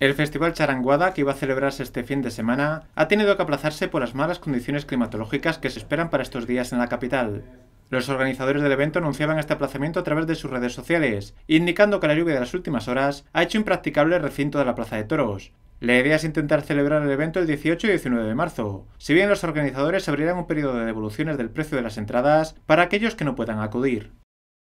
El Festival Charanguada, que iba a celebrarse este fin de semana, ha tenido que aplazarse por las malas condiciones climatológicas que se esperan para estos días en la capital. Los organizadores del evento anunciaban este aplazamiento a través de sus redes sociales, indicando que la lluvia de las últimas horas ha hecho impracticable el recinto de la Plaza de Toros. La idea es intentar celebrar el evento el 18 y 19 de marzo, si bien los organizadores abrirán un periodo de devoluciones del precio de las entradas para aquellos que no puedan acudir.